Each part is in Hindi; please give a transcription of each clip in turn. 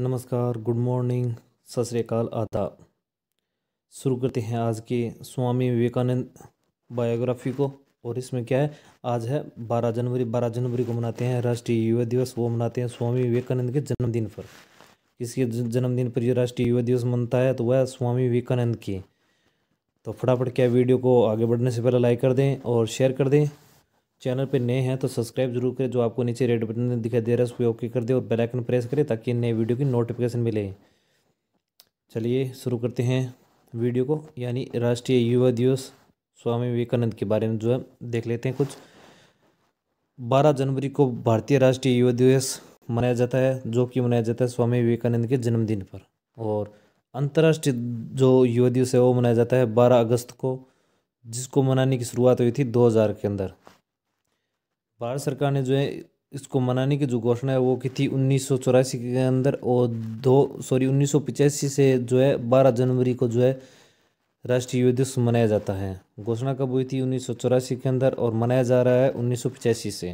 नमस्कार गुड मॉर्निंग सत श्रीकाल आदाब शुरू करते हैं आज के स्वामी विवेकानंद बायोग्राफी को और इसमें क्या है आज है 12 जनवरी 12 जनवरी को मनाते हैं राष्ट्रीय युवा दिवस वो मनाते हैं स्वामी विवेकानंद के जन्मदिन पर किसी जन्मदिन पर जो राष्ट्रीय युवा दिवस मनता है तो वह स्वामी विवेकानंद की तो फटाफट क्या वीडियो को आगे बढ़ने से पहले लाइक कर दें और शेयर कर दें चैनल पे नए हैं तो सब्सक्राइब जरूर करें जो आपको नीचे रेड बटन दिखाई दे रहा है उसको ओके कर दे और बेल आइकन प्रेस करें ताकि नए वीडियो की नोटिफिकेशन मिले चलिए शुरू करते हैं वीडियो को यानी राष्ट्रीय युवा दिवस स्वामी विवेकानंद के बारे में जो है देख लेते हैं कुछ बारह जनवरी को भारतीय राष्ट्रीय युवा दिवस मनाया जाता है जो कि मनाया जाता है स्वामी विवेकानंद के जन्मदिन पर और अंतर्राष्ट्रीय जो युवा दिवस है वो मनाया जाता है बारह अगस्त को जिसको मनाने की शुरुआत हुई थी दो हज़ार के अंदर भारत सरकार ने जो है इसको मनाने की जो घोषणा है वो की थी उन्नीस के अंदर और दो सॉरी उन्नीस से जो है बारह जनवरी को जो है राष्ट्रीय युवा दिवस मनाया जाता है घोषणा कब हुई थी उन्नीस के अंदर और मनाया जा रहा है उन्नीस से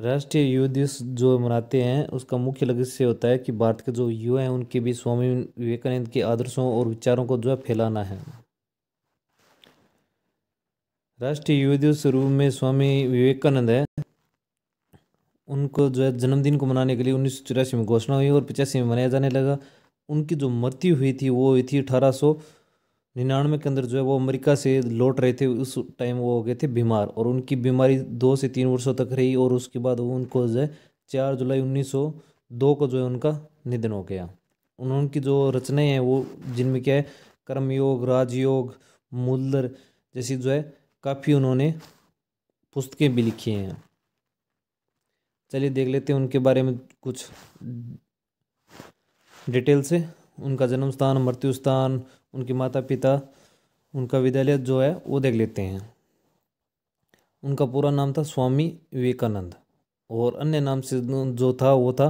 राष्ट्रीय युवा दिवस जो मनाते हैं उसका मुख्य लक्ष्य होता है कि भारत के जो युवा हैं उनके भी स्वामी विवेकानंद के आदर्शों और विचारों को जो है फैलाना है राष्ट्रीय युवा दिवस रूप में स्वामी विवेकानंद है उनको जो है जन्मदिन को मनाने के लिए उन्नीस में घोषणा हुई और पचासी में मनाया जाने लगा उनकी जो मृत्यु हुई थी वो हुई थी अठारह सौ निन्यानवे के अंदर जो है वो अमेरिका से लौट रहे थे उस टाइम वो हो गए थे बीमार और उनकी बीमारी दो से तीन वर्षों तक रही और उसके बाद वो उनको जो है चार जुलाई उन्नीस सौ दो को जो है उनका निधन हो गया उनकी जो रचनाएँ हैं वो जिनमें क्या है कर्मयोग राजयोग मूलर जैसी जो है काफ़ी उन्होंने पुस्तकें भी लिखी हैं चलिए देख लेते हैं उनके बारे में कुछ डिटेल से उनका जन्म स्थान मृत्यु स्थान उनके माता पिता उनका विद्यालय जो है वो देख लेते हैं उनका पूरा नाम था स्वामी विवेकानंद और अन्य नाम से जो था वो था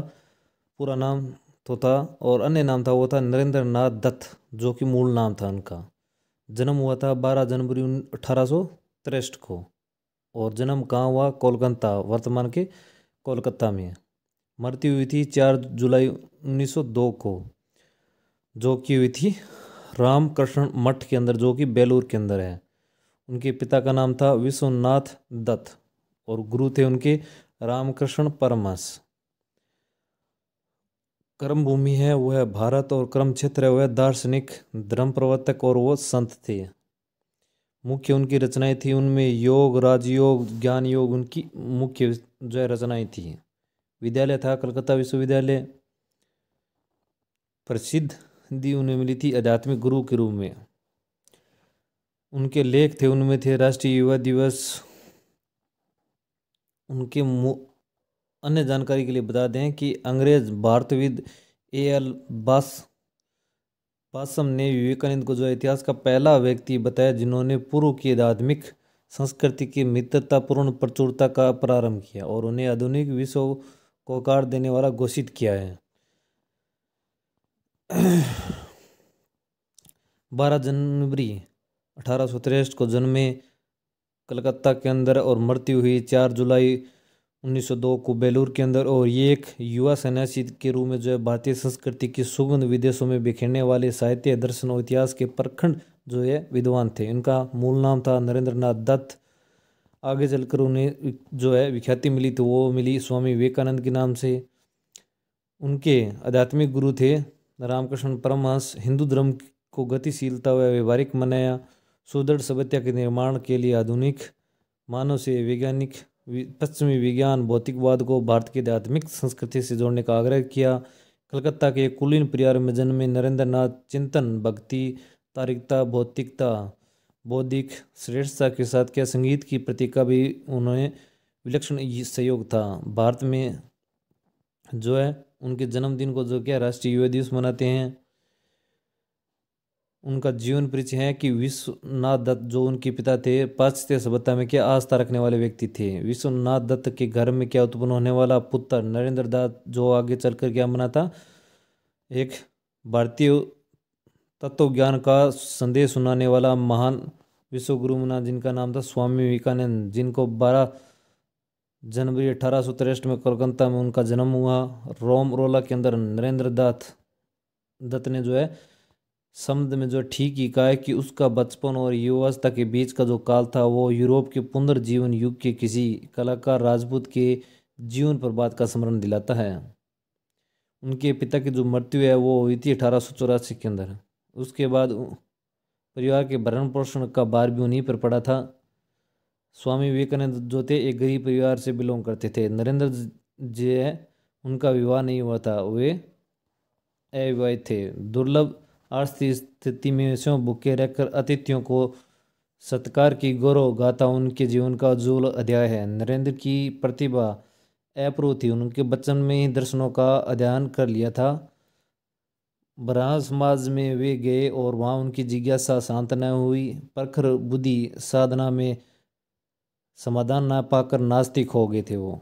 पूरा नाम तो था और अन्य नाम था वो था नरेंद्र नाथ दत्त जो कि मूल नाम था उनका जन्म हुआ था बारह जनवरी अठारह सौ त्रेस्ट को और जन्म कहाँ हुआ कोलकाता वर्तमान के कोलकाता में मृत्यु हुई थी चार जुलाई 1902 को जो की हुई थी रामकृष्ण मठ के अंदर जो कि बेलूर के अंदर है उनके पिता का नाम था विश्वनाथ दत्त और गुरु थे उनके रामकृष्ण परमस कर्म भूमि है वह भारत और कर्म क्षेत्र है वह दार्शनिक धर्म प्रवर्तक और वो संत थे मुख्य उनकी रचनाएं थी उनमें योग राजयोग ज्ञान योग उनकी मुख्य जो है रचनाएँ थी विद्यालय था कलकत्ता विश्वविद्यालय प्रसिद्ध दी उन्हें मिली थी आध्यात्मिक गुरु के रूप में उनके लेख थे उनमें थे राष्ट्रीय युवा दिवस उनके अन्य जानकारी के लिए बता दें कि अंग्रेज भारतविद ए एल बास पासम ने विवेकानंद को जो इतिहास का पहला व्यक्ति बताया जिन्होंने पूर्व की आध्यात्मिक संस्कृति की मित्रतापूर्ण प्रचुरता का प्रारंभ किया और उन्हें आधुनिक विश्व को आकार देने वाला घोषित किया है बारह जनवरी अठारह को जन्मे कलकत्ता के अंदर और मृत्यु हुई चार जुलाई 1902 को बेलूर के अंदर और ये एक युवा सन्यासी के रूप में जो है भारतीय संस्कृति की सुगंध विदेशों में बिखेरने वाले साहित्य दर्शन और इतिहास के प्रखंड जो है विद्वान थे इनका मूल नाम था नरेंद्र नाथ दत्त आगे चलकर उन्हें जो है विख्याति मिली तो वो मिली स्वामी विवेकानंद के नाम से उनके आध्यात्मिक गुरु थे रामकृष्ण परमहंस हिंदू धर्म को गतिशीलता व व्यवहारिक मनाया सुदृढ़ सभ्यता के निर्माण के लिए आधुनिक मानव से वैज्ञानिक पश्चिमी विज्ञान भौतिकवाद को भारत की आध्यात्मिक संस्कृति से जोड़ने का आग्रह किया कलकत्ता के कुलीन परिवार में जन्मे नरेंद्र नाथ चिंतन भक्ति तारिकता भौतिकता बौद्धिक श्रेष्ठता के साथ क्या संगीत की प्रति का भी उन्हें विलक्षण सहयोग था भारत में जो है उनके जन्मदिन को जो क्या राष्ट्रीय युवा दिवस मनाते हैं उनका जीवन परिचय है कि विश्वनाथ दत्त जो उनके पिता थे पाश्चात्य सभ्यता में क्या आस्था रखने वाले व्यक्ति थे विश्वनाथ दत्त के घर में क्या उत्पन्न होने वाला पुत्र नरेंद्र दत्त जो आगे चलकर क्या बना था एक भारतीय ज्ञान का संदेश सुनाने वाला महान विश्वगुरु मना जिनका नाम था स्वामी विवेकानंद जिनको बारह जनवरी अठारह में कोलकाता में उनका जन्म हुआ रोम रोला के अंदर नरेंद्र दत्त दत्त ने जो है समद में जो ठीक ही कहा है कि उसका बचपन और युवावस्था के बीच का जो काल था वो यूरोप के पुनर्जीवन युग के किसी कलाकार राजपूत के जीवन पर बात का स्मरण दिलाता है उनके पिता की जो मृत्यु है वो हुई थी अठारह सौ चौरासी के अंदर उसके बाद परिवार के भरण पोषण का बार भी उन्हीं पर पड़ा था स्वामी विवेकानंद जो थे एक गरीब परिवार से बिलोंग करते थे नरेंद्र जी है उनका विवाह नहीं हुआ था वे अविवाहित थे दुर्लभ आर्थिक स्थिति में स्वयं भूखे रहकर अतिथियों को सत्कार की गौरव गाथा उनके जीवन का उज्ज्वल अध्याय है नरेंद्र की प्रतिभा अप्रो थी उनके बचपन में ही दर्शनों का अध्ययन कर लिया था ब्राह्मण समाज में वे गए और वहाँ उनकी जिज्ञासा शांत न हुई प्रखर बुद्धि साधना में समाधान न पाकर नास्तिक हो गए थे वो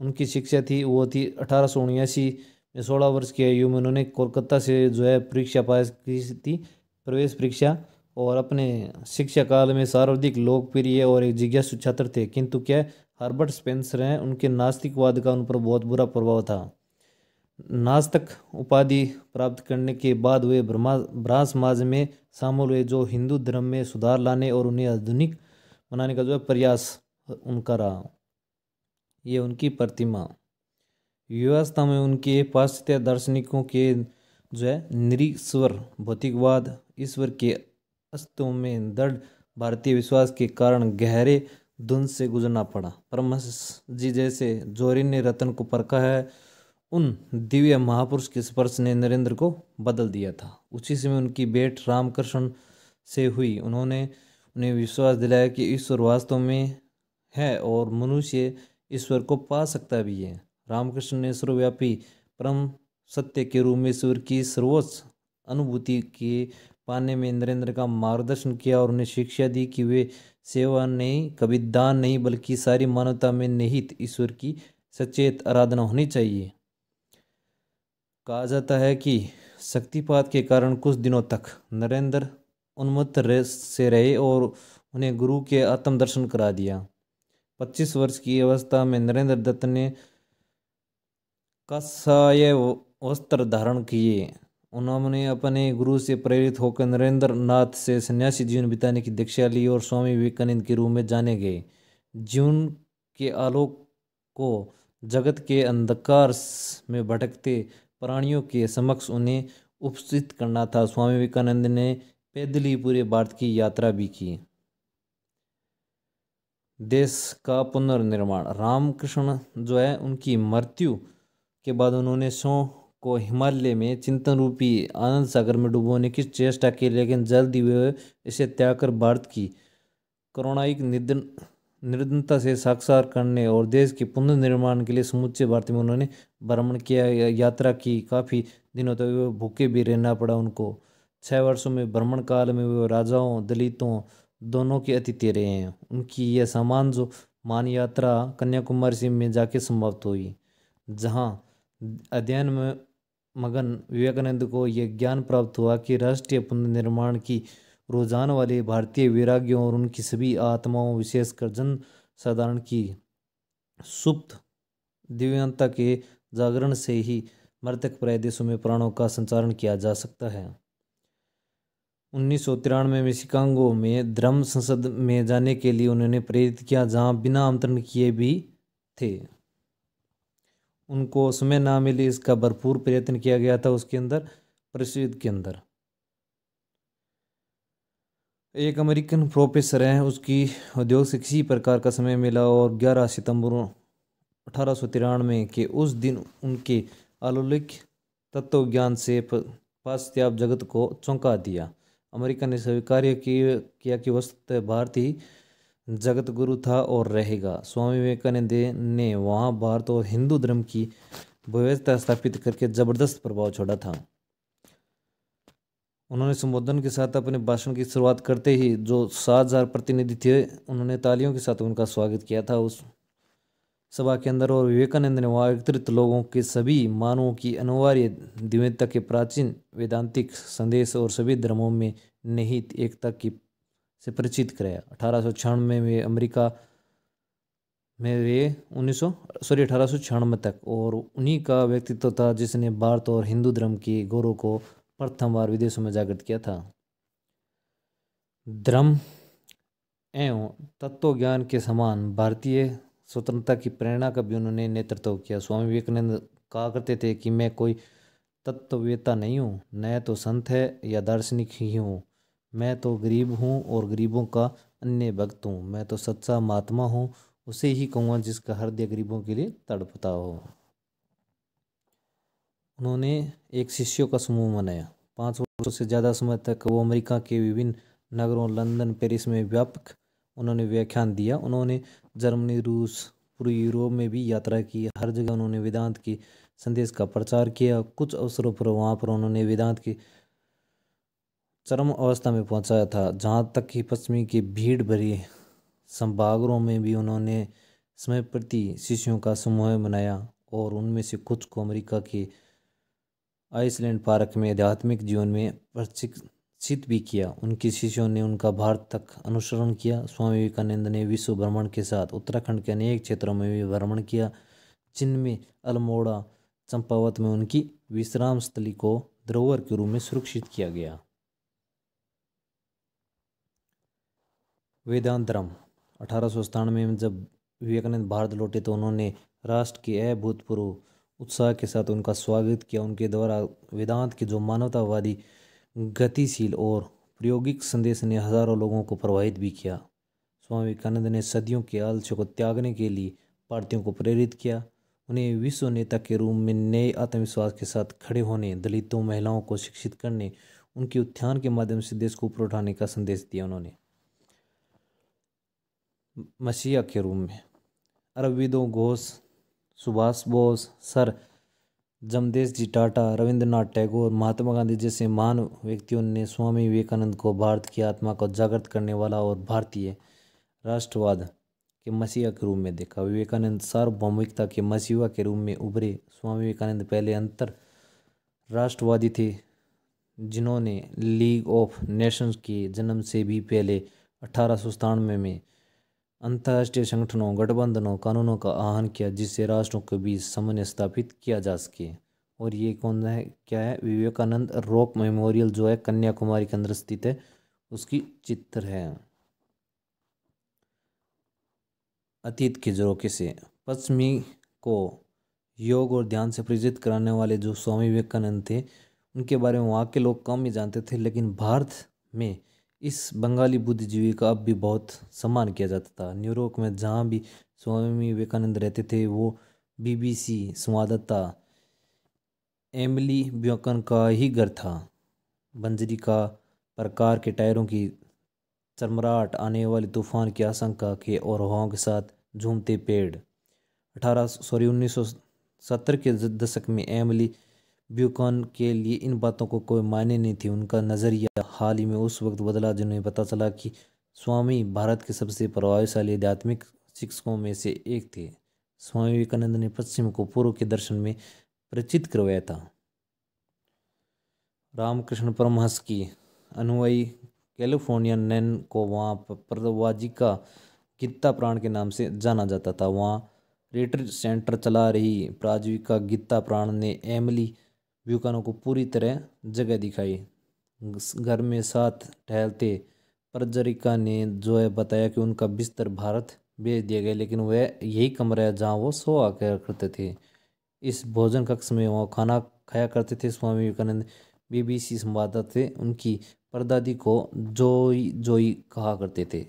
उनकी शिक्षा थी वो थी अठारह सौ उन्यासी में सोलह वर्ष की आयु में उन्होंने कोलकाता से जो है परीक्षा पास की थी प्रवेश परीक्षा और अपने शिक्षा काल में सर्वाधिक लोकप्रिय और एक जिज्ञासु छात्र थे किंतु क्या हर्बर्ट स्पेंसर हैं उनके नास्तिकवाद का उन पर बहुत बुरा प्रभाव था नास्तक उपाधि प्राप्त करने के बाद वे ब्रह्म समाज में शामिल हुए जो हिंदू धर्म में सुधार लाने और उन्हें आधुनिक बनाने का जो है प्रयास उनका रहा ये उनकी प्रतिमा व्यवस्था में उनके पाश्चात्य दार्शनिकों के जो है निरीश्वर भौतिकवाद ईश्वर के अस्तित्व में दृढ़ भारतीय विश्वास के कारण गहरे धुंध से गुजरना पड़ा परम जी जैसे जोरिन ने रतन को परखा है उन दिव्य महापुरुष के स्पर्श ने नरेंद्र को बदल दिया था उसी समय उनकी बेट रामकृष्ण से हुई उन्होंने उन्हें विश्वास दिलाया कि ईश्वर वास्तव में है और मनुष्य ईश्वर को पा सकता भी है रामकृष्ण ने सर्वव्यापी परम सत्य के रूप में ईश्वर की सर्वोच्च अनुभूति के पाने में नरेंद्र का मार्गदर्शन किया और उन्हें शिक्षा दी कि वे सेवा नहीं कभी दान नहीं बल्कि सारी मानवता में निहित ईश्वर की सचेत आराधना होनी चाहिए कहा जाता है कि शक्तिपात के कारण कुछ दिनों तक नरेंद्र उन्मत्त से रहे और उन्हें गुरु के आत्मदर्शन करा दिया 25 वर्ष की अवस्था में नरेंद्र दत्त ने कसाय वस्त्र धारण किए उन्होंने अपने गुरु से प्रेरित होकर नरेंद्र नाथ से सन्यासी जीवन बिताने की दीक्षा ली और स्वामी विवेकानंद के रूप में जाने गए जीवन के आलोक को जगत के अंधकार में भटकते प्राणियों के समक्ष उन्हें उपस्थित करना था स्वामी विवेकानंद ने पैदल ही पूरे भारत की यात्रा भी की देश का पुनर्निर्माण रामकृष्ण जो है उनकी मृत्यु के बाद उन्होंने सो को हिमालय में चिंतन रूपी आनंद सागर में डुबोने की चेष्टा की लेकिन जल्द ही वे इसे त्याग कर भारत की करुणाइक निधन निर्धनता से साक्षार करने और देश के पुनर्निर्माण के लिए समुचे भारत में उन्होंने भ्रमण किया यात्रा की काफ़ी दिनों तक तो भूखे भी रहना पड़ा उनको छः वर्षों में भ्रमण काल में वे राजाओं दलितों दोनों के अतिथि रहे हैं उनकी यह सामान जो मान यात्रा कन्याकुमारी से में जाके समाप्त तो हुई जहाँ अध्ययन में मगन विवेकानंद को यह ज्ञान प्राप्त हुआ कि राष्ट्रीय पुनर्निर्माण की रुझान वाले भारतीय वैराग्यों और उनकी सभी आत्माओं विशेषकर जन साधारण की सुप्त दिव्यता के जागरण से ही मृतक प्राय देशों में प्राणों का संचारण किया जा सकता है उन्नीस सौ तिरानवे में शिकांगो में धर्म संसद में जाने के लिए उन्होंने प्रेरित किया जहां बिना आमंत्रण किए भी थे उनको समय ना मिली इसका भरपूर प्रयत्न किया गया था उसके अंदर प्रसिद्ध के अंदर एक अमेरिकन प्रोफेसर हैं उसकी उद्योग से किसी प्रकार का समय मिला और 11 सितंबर अठारह सौ तिरानवे के उस दिन उनके अलौलिक तत्व ज्ञान से पाश्चात्य जगत को चौंका दिया अमेरिका ने स्वीकार किया कि वस्तु भारतीय जगत गुरु था और रहेगा स्वामी विवेकानंद ने वहाँ भारत और हिंदू धर्म की व्यवस्था स्थापित करके जबरदस्त प्रभाव छोड़ा था उन्होंने संबोधन के साथ अपने भाषण की शुरुआत करते ही जो सात हज़ार प्रतिनिधि थे उन्होंने तालियों के साथ उनका स्वागत किया था उस सभा के अंदर और विवेकानंद ने वहाँ एकत्रित लोगों के सभी मानवों की अनिवार्य दिव्यता के प्राचीन वेदांतिक संदेश और सभी धर्मों में निहित एकता की से परिचित कराया अठारह में वे अमेरिका में वे 1900 सॉरी अठारह तक और उन्हीं का व्यक्तित्व था जिसने भारत और हिंदू धर्म के गौरव को प्रथम बार विदेशों में जागृत किया था धर्म एवं तत्व ज्ञान के समान भारतीय स्वतंत्रता की प्रेरणा का भी उन्होंने नेतृत्व किया स्वामी विवेकानंद कहा करते थे कि मैं कोई तत्ववेता नहीं हूँ न तो संत है या दार्शनिक ही हूँ मैं तो गरीब हूँ और गरीबों का अन्य भक्त हूँ मैं तो सच्चा महात्मा हूँ उसे ही कहूँगा जिसका हृदय गरीबों के लिए तड़पता हो उन्होंने एक शिष्यों का समूह मनाया पाँच वर्षों से ज़्यादा समय तक वो अमेरिका के विभिन्न नगरों लंदन पेरिस में व्यापक उन्होंने व्याख्यान दिया उन्होंने जर्मनी रूस पूरे यूरोप में भी यात्रा की हर जगह उन्होंने वेदांत के संदेश का प्रचार किया कुछ अवसरों पर वहाँ पर उन्होंने वेदांत के चरम अवस्था में पहुंचाया था जहां तक कि पश्चिमी के भीड़ भरी संभागरों में भी उन्होंने समय प्रति शिष्यों का समूह बनाया और उनमें से कुछ को अमेरिका के आइसलैंड पार्क में आध्यात्मिक जीवन में प्रशिक्षित भी किया उनके शिष्यों ने उनका भारत तक अनुसरण किया स्वामी विवेकानंद ने विश्व भ्रमण के साथ उत्तराखंड के अनेक क्षेत्रों में भी भ्रमण किया जिनमें अल्मोड़ा चंपावत में उनकी विश्राम स्थली को धरोहर के रूप में सुरक्षित किया गया वेदांतरम अठारह में जब विवेकानंद भारत लौटे तो उन्होंने राष्ट्र के अभूतपूर्व उत्साह के साथ उनका स्वागत किया उनके द्वारा वेदांत के जो मानवतावादी गतिशील और प्रायोगिक संदेश ने हजारों लोगों को प्रभावित भी किया स्वामी विवेकानंद ने सदियों के आलस्य को त्यागने के लिए भारतीयों को प्रेरित किया उन्हें विश्व नेता के रूप में नए आत्मविश्वास के साथ खड़े होने दलितों महिलाओं को शिक्षित करने उनके उत्थान के माध्यम से देश को ऊपर उठाने का संदेश दिया उन्होंने मसीहा के रूप में अरविंदो घोष सुभाष बोस सर जमदेश जी टाटा रविंद्रनाथ टैगोर महात्मा गांधी जैसे महान व्यक्तियों ने स्वामी विवेकानंद को भारत की आत्मा को जागृत करने वाला और भारतीय राष्ट्रवाद के मसीहा के रूप में देखा विवेकानंद सार्वभौमिकता के मसीहा के रूप में उभरे स्वामी विवेकानंद पहले अंतर राष्ट्रवादी थे जिन्होंने लीग ऑफ नेशंस के जन्म से भी पहले अठारह में, में अंतर्राष्ट्रीय संगठनों गठबंधनों कानूनों का आह्वान किया जिससे राष्ट्रों के बीच समन्वय स्थापित किया जा सके और ये कौन है क्या है विवेकानंद रॉक मेमोरियल जो है कन्याकुमारी के अंदर स्थित है उसकी चित्र है अतीत के जरोके से पश्चिमी को योग और ध्यान से परिचित कराने वाले जो स्वामी विवेकानंद थे उनके बारे में वहाँ के लोग कम ही जानते थे लेकिन भारत में इस बंगाली बुद्धिजीवी का अब भी बहुत सम्मान किया जाता था न्यूयॉर्क में जहाँ भी स्वामी विवेकानंद रहते थे वो बीबीसी संवाददाता एमली ब्योकन का ही घर था बंजरी का प्रकार के टायरों की चरमराहट आने वाले तूफान की आशंका के और हवाओं के साथ झूमते पेड़ अठारह सॉरी उन्नीस सौ सत्तर के दशक में एमली ब्यूकॉन के लिए इन बातों को कोई मायने नहीं थी उनका नज़रिया हाल ही में उस वक्त बदला जिन्हें पता चला कि स्वामी भारत के सबसे प्रभावशाली आध्यात्मिक शिक्षकों में से एक थे स्वामी विवेकानंद ने पश्चिम को पूर्व के दर्शन में परिचित करवाया था रामकृष्ण परमहंस की अनुयायी कैलिफोर्निया नैन को वहाँ प्रवाजिका गीता प्राण के नाम से जाना जाता था वहाँ रिट्रीट सेंटर चला रही प्राजीविका गीता प्राण ने एमली व्यूकानों को पूरी तरह जगह दिखाई घर में साथ टहलते परजरिका ने जो है बताया कि उनका बिस्तर भारत भेज दिया गया लेकिन वह यही कमरा है जहाँ वो आकर करते थे इस भोजन कक्ष में वह खाना खाया करते थे स्वामी विवेकानंद बीबीसी संवाददाता थे उनकी परदादी को जोई जोई कहा करते थे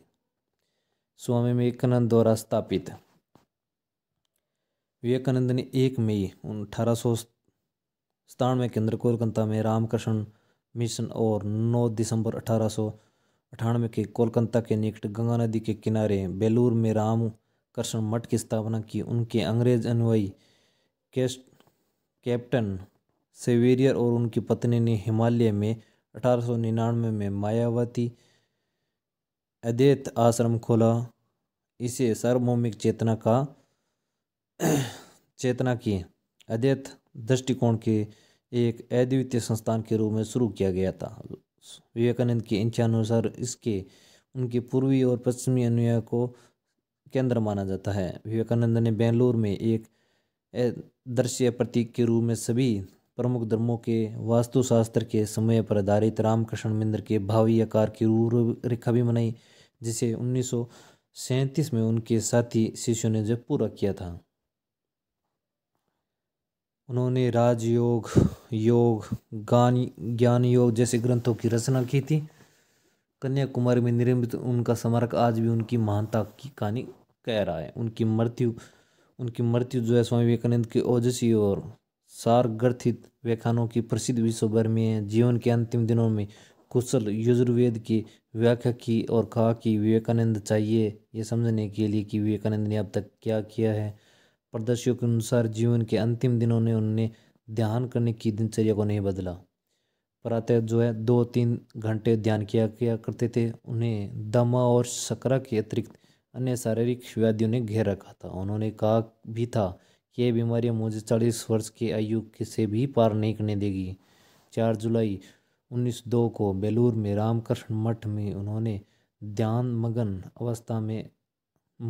स्वामी विवेकानंद द्वारा स्थापित विवेकानंद ने एक मई अठारह सौ सतानवे केंद्र कोलकाता में रामकृष्ण मिशन और 9 दिसंबर अठारह के कोलकाता के निकट गंगा नदी के किनारे बेलूर में रामकृष्ण मठ की स्थापना की उनके अंग्रेज अनुयायी कैप्टन सेवेरियर और उनकी पत्नी ने हिमालय में अठारह में मायावती अद्वैत आश्रम खोला इसे सार्वभौमिक चेतना का चेतना की अद्वैत दृष्टिकोण के एक अद्वितीय संस्थान के रूप में शुरू किया गया था विवेकानंद के इच्छानुसार इसके उनके पूर्वी और पश्चिमी अनुयाय को केंद्र माना जाता है विवेकानंद ने बेंगलोर में एक दृश्य प्रतीक के रूप में सभी प्रमुख धर्मों के वास्तुशास्त्र के समय पर आधारित रामकृष्ण मंदिर के भावी आकार की रूपरेखा भी मनाई जिसे उन्नीस में उनके साथी शिष्यों ने जब पूरा किया था उन्होंने राजयोग योग गान ज्ञान योग जैसे ग्रंथों की रचना की थी कन्याकुमारी में निर्मित उनका स्मारक आज भी उनकी महानता की कहानी कह रहा है उनकी मृत्यु उनकी मृत्यु जो है स्वामी विवेकानंद के ओजसी और सारगर्थित व्याख्यानों की प्रसिद्ध विश्वभर में है जीवन के अंतिम दिनों में कुशल यजुर्वेद की व्याख्या की और कहा कि विवेकानंद चाहिए ये समझने के लिए कि विवेकानंद ने अब तक क्या किया है प्रदर्शियों के अनुसार जीवन के अंतिम दिनों ने उन्हें ध्यान करने की दिनचर्या को नहीं बदला प्रातः जो है दो तीन घंटे ध्यान किया किया करते थे उन्हें दमा और शकरा के अतिरिक्त अन्य शारीरिक व्याधियों ने घेर रखा था उन्होंने कहा भी था कि यह बीमारियां मुझे चालीस वर्ष की आयु से भी पार नहीं करने देगी चार जुलाई उन्नीस दो को बेलूर में रामकृष्ण मठ में उन्होंने ध्यान मगन अवस्था में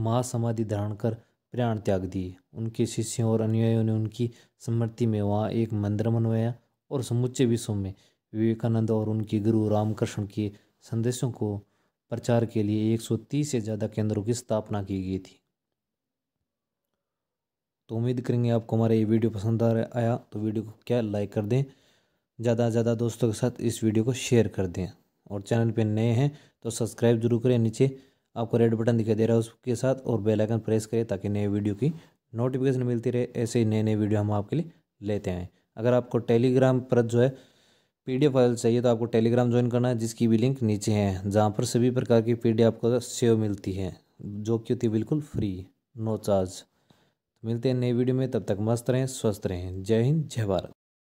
मां समाधि धारण कर प्राण त्याग दिए उनके शिष्यों और अनुयायियों ने उनकी स्मृति में वहाँ एक मंदिर मनवाया और समुचे विश्व में विवेकानंद और उनके गुरु रामकृष्ण के संदेशों को प्रचार के लिए 130 से ज़्यादा केंद्रों की स्थापना की गई थी तो उम्मीद करेंगे आपको हमारा ये वीडियो पसंद आ आया तो वीडियो को क्या लाइक कर दें ज़्यादा से ज़्यादा दोस्तों के साथ इस वीडियो को शेयर कर दें और चैनल पर नए हैं तो सब्सक्राइब जरूर करें नीचे आपको रेड बटन दिखाई दे रहा है उसके साथ और बेल आइकन प्रेस करें ताकि नए वीडियो की नोटिफिकेशन मिलती रहे ऐसे ही नए नए वीडियो हम आपके लिए लेते हैं अगर आपको टेलीग्राम पर जो है पीडीएफ फाइल चाहिए तो आपको टेलीग्राम ज्वाइन करना है जिसकी भी लिंक नीचे है जहाँ पर सभी प्रकार की पीडीएफ आपको सेव मिलती है जो कि होती है बिल्कुल फ्री नो चार्ज मिलते हैं नए वीडियो में तब तक मस्त रहें स्वस्थ रहें जय हिंद जय भारत